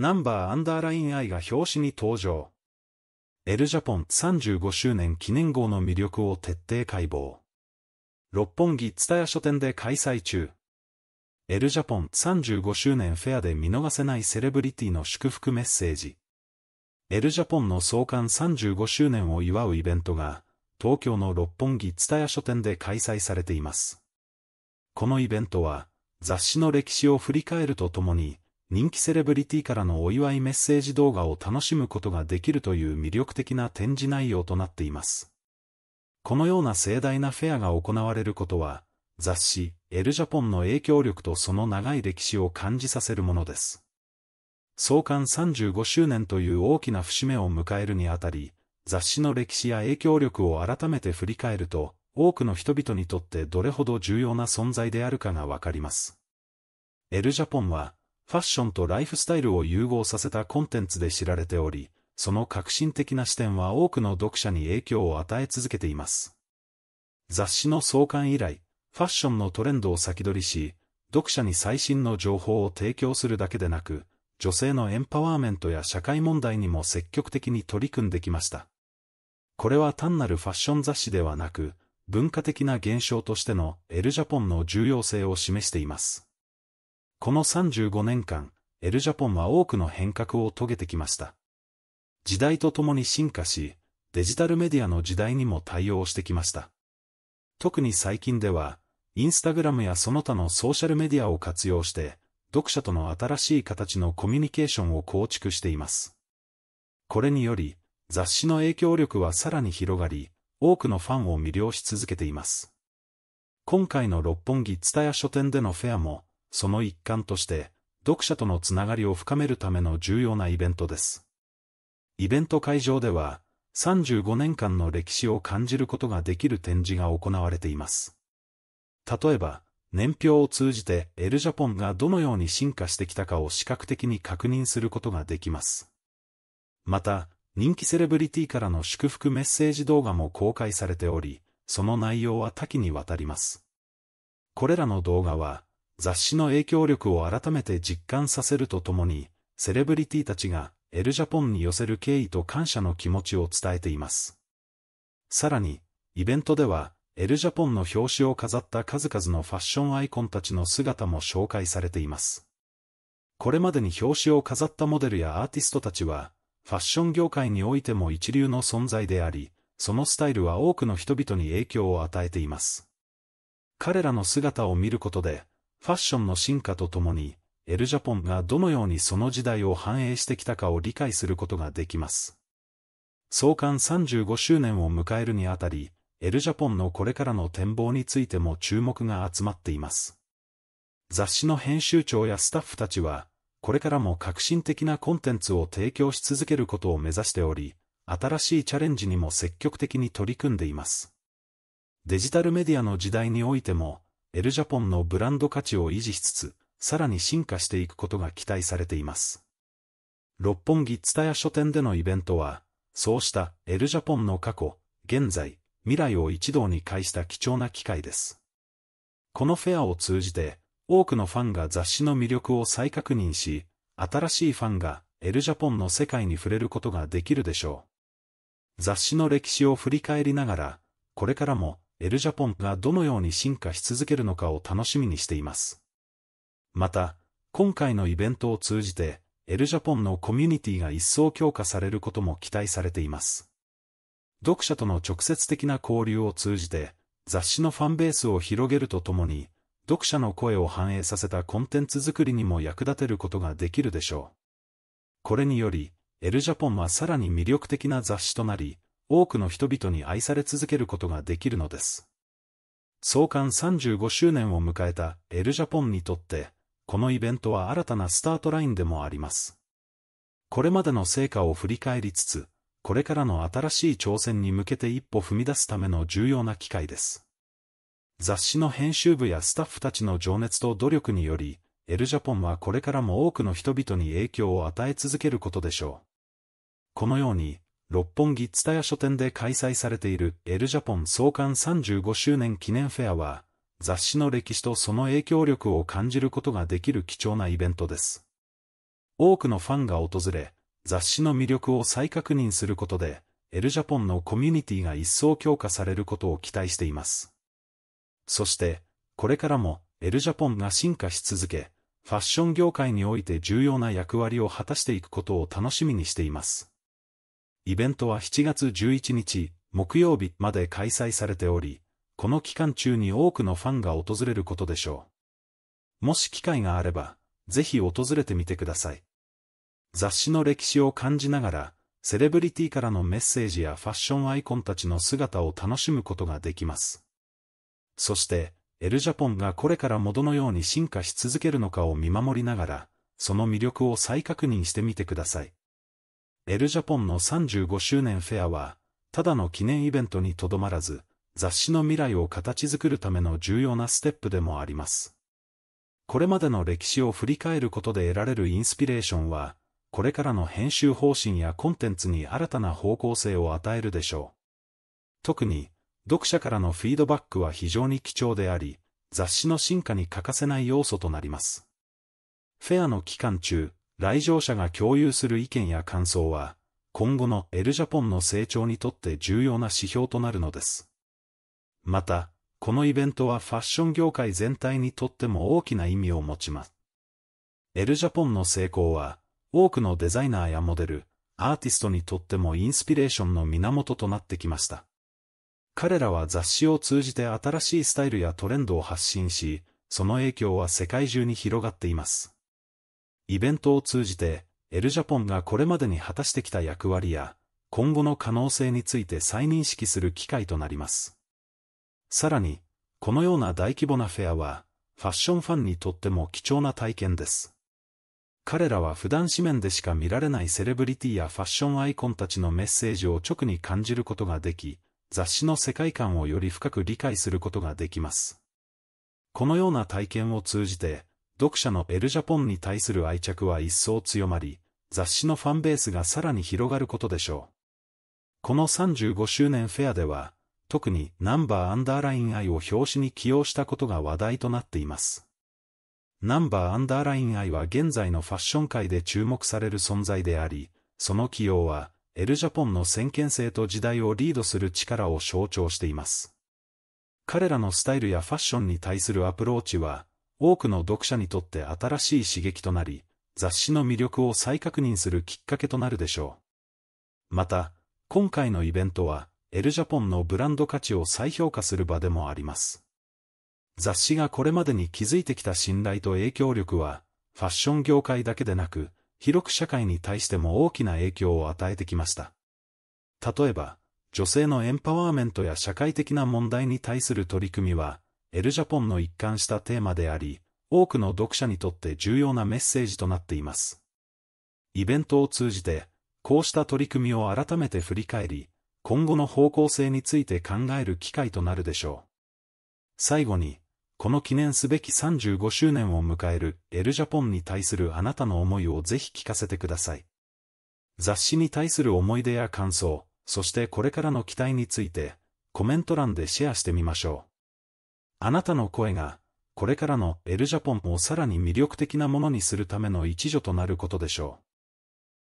ナンバーアンダーライン I が表紙に登場。エルジャポン35周年記念号の魅力を徹底解剖。六本木蔦屋書店で開催中。エルジャポン35周年フェアで見逃せないセレブリティの祝福メッセージ。エルジャポンの創刊35周年を祝うイベントが、東京の六本木蔦屋書店で開催されています。このイベントは、雑誌の歴史を振り返るとともに、人気セレブリティからのお祝いメッセージ動画を楽しむことができるという魅力的な展示内容となっています。このような盛大なフェアが行われることは、雑誌、エルジャポンの影響力とその長い歴史を感じさせるものです。創刊35周年という大きな節目を迎えるにあたり、雑誌の歴史や影響力を改めて振り返ると、多くの人々にとってどれほど重要な存在であるかがわかります。エルジャポンは、ファッションとライフスタイルを融合させたコンテンツで知られており、その革新的な視点は多くの読者に影響を与え続けています。雑誌の創刊以来、ファッションのトレンドを先取りし、読者に最新の情報を提供するだけでなく、女性のエンパワーメントや社会問題にも積極的に取り組んできました。これは単なるファッション雑誌ではなく、文化的な現象としてのエルジャポンの重要性を示しています。この35年間、エルジャポンは多くの変革を遂げてきました。時代とともに進化し、デジタルメディアの時代にも対応してきました。特に最近では、インスタグラムやその他のソーシャルメディアを活用して、読者との新しい形のコミュニケーションを構築しています。これにより、雑誌の影響力はさらに広がり、多くのファンを魅了し続けています。今回の六本木蔦屋書店でのフェアも、その一環として、読者とのつながりを深めるための重要なイベントです。イベント会場では、35年間の歴史を感じることができる展示が行われています。例えば、年表を通じてエルジャポンがどのように進化してきたかを視覚的に確認することができます。また、人気セレブリティからの祝福メッセージ動画も公開されており、その内容は多岐にわたります。これらの動画は、雑誌の影響力を改めて実感させるとともに、セレブリティたちがエルジャポンに寄せる敬意と感謝の気持ちを伝えています。さらに、イベントでは、エルジャポンの表紙を飾った数々のファッションアイコンたちの姿も紹介されています。これまでに表紙を飾ったモデルやアーティストたちは、ファッション業界においても一流の存在であり、そのスタイルは多くの人々に影響を与えています。彼らの姿を見ることで、ファッションの進化とともに、エルジャポンがどのようにその時代を反映してきたかを理解することができます。創刊35周年を迎えるにあたり、エルジャポンのこれからの展望についても注目が集まっています。雑誌の編集長やスタッフたちは、これからも革新的なコンテンツを提供し続けることを目指しており、新しいチャレンジにも積極的に取り組んでいます。デジタルメディアの時代においても、エルジャポンのブランド価値を維持しつつ、さらに進化していくことが期待されています。六本木タヤ書店でのイベントは、そうしたエルジャポンの過去、現在、未来を一堂に会した貴重な機会です。このフェアを通じて、多くのファンが雑誌の魅力を再確認し、新しいファンがエルジャポンの世界に触れることができるでしょう。雑誌の歴史を振り返りながら、これからもエルジャポンがどのように進化し続けるのかを楽しみにしています。また、今回のイベントを通じて、エルジャポンのコミュニティが一層強化されることも期待されています。読者との直接的な交流を通じて、雑誌のファンベースを広げるとともに、読者の声を反映させたコンテンツ作りにも役立てることができるでしょう。これにより、エルジャポンはさらに魅力的な雑誌となり、多くの人々に愛され続けることができるのです。創刊35周年を迎えたエルジャポンにとって、このイベントは新たなスタートラインでもあります。これまでの成果を振り返りつつ、これからの新しい挑戦に向けて一歩踏み出すための重要な機会です。雑誌の編集部やスタッフたちの情熱と努力により、エルジャポンはこれからも多くの人々に影響を与え続けることでしょう。このように、六本木蔦屋書店で開催されているエルジャポン創刊35周年記念フェアは、雑誌の歴史とその影響力を感じることができる貴重なイベントです。多くのファンが訪れ、雑誌の魅力を再確認することで、エルジャポンのコミュニティが一層強化されることを期待しています。そして、これからも、エルジャポンが進化し続け、ファッション業界において重要な役割を果たしていくことを楽しみにしています。イベントは7月11日、木曜日まで開催されており、この期間中に多くのファンが訪れることでしょう。もし機会があれば、ぜひ訪れてみてください。雑誌の歴史を感じながら、セレブリティからのメッセージやファッションアイコンたちの姿を楽しむことができます。そして、エルジャポンがこれからもどのように進化し続けるのかを見守りながら、その魅力を再確認してみてください。エルジャポンの35周年フェアは、ただの記念イベントにとどまらず、雑誌の未来を形作るための重要なステップでもあります。これまでの歴史を振り返ることで得られるインスピレーションは、これからの編集方針やコンテンツに新たな方向性を与えるでしょう。特に、読者からのフィードバックは非常に貴重であり、雑誌の進化に欠かせない要素となります。フェアの期間中、来場者が共有する意見や感想は、今後のエルジャポンの成長にとって重要な指標となるのです。また、このイベントはファッション業界全体にとっても大きな意味を持ちます。エルジャポンの成功は、多くのデザイナーやモデル、アーティストにとってもインスピレーションの源となってきました。彼らは雑誌を通じて新しいスタイルやトレンドを発信し、その影響は世界中に広がっています。イベントを通じて、エルジャポンがこれまでに果たしてきた役割や、今後の可能性について再認識する機会となります。さらに、このような大規模なフェアは、ファッションファンにとっても貴重な体験です。彼らは普段紙面でしか見られないセレブリティやファッションアイコンたちのメッセージを直に感じることができ、雑誌の世界観をより深く理解することができます。このような体験を通じて、読者のエルジャポンに対する愛着は一層強まり、雑誌のファンベースがさらに広がることでしょう。この35周年フェアでは、特にナンバーアンダーライン愛を表紙に起用したことが話題となっています。ナンバーアンダーライン愛は現在のファッション界で注目される存在であり、その起用は、エルジャポンの先見性と時代をリードする力を象徴しています。彼らのスタイルやファッションに対するアプローチは、多くの読者にとって新しい刺激となり、雑誌の魅力を再確認するきっかけとなるでしょう。また、今回のイベントは、エルジャポンのブランド価値を再評価する場でもあります。雑誌がこれまでに築いてきた信頼と影響力は、ファッション業界だけでなく、広く社会に対しても大きな影響を与えてきました。例えば、女性のエンパワーメントや社会的な問題に対する取り組みは、エルジャポンの一貫したテーマであり、多くの読者にとって重要なメッセージとなっています。イベントを通じて、こうした取り組みを改めて振り返り、今後の方向性について考える機会となるでしょう。最後に、この記念すべき35周年を迎えるエルジャポンに対するあなたの思いをぜひ聞かせてください。雑誌に対する思い出や感想、そしてこれからの期待について、コメント欄でシェアしてみましょう。あなたの声が、これからのエルジャポンをさらに魅力的なものにするための一助となることでしょう。